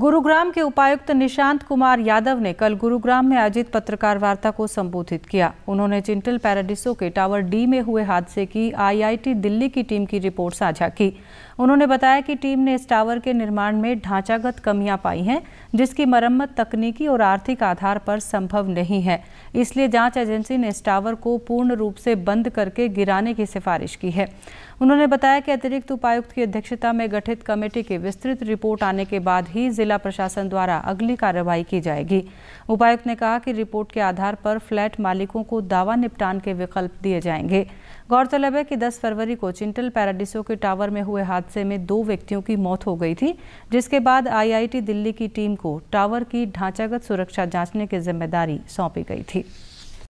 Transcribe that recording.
गुरुग्राम के उपायुक्त निशांत कुमार यादव ने कल गुरुग्राम में आयोजित पत्रकार वार्ता को संबोधित किया उन्होंने चिंटल पैराडिसो के टावर डी में हुए हादसे की आईआईटी दिल्ली की टीम की रिपोर्ट साझा की उन्होंने बताया कि टीम ने इस टावर के निर्माण में ढांचागत कमियां पाई हैं जिसकी मरम्मत तकनीकी और आर्थिक आधार पर संभव नहीं है इसलिए जाँच एजेंसी ने इस टावर को पूर्ण रूप से बंद करके गिराने की सिफारिश की है उन्होंने बताया कि अतिरिक्त उपायुक्त की अध्यक्षता में गठित कमेटी की विस्तृत रिपोर्ट आने के बाद ही जिला प्रशासन द्वारा अगली कार्रवाई की जाएगी उपायुक्त ने कहा कि रिपोर्ट के आधार पर फ्लैट मालिकों को दावा निपटान के विकल्प दिए जाएंगे गौरतलब है कि 10 फरवरी को चिंटल पैराडिसो के टावर में हुए हादसे में दो व्यक्तियों की मौत हो गई थी जिसके बाद आईआईटी दिल्ली की टीम को टावर की ढांचागत सुरक्षा जांचने की जिम्मेदारी सौंपी गई थी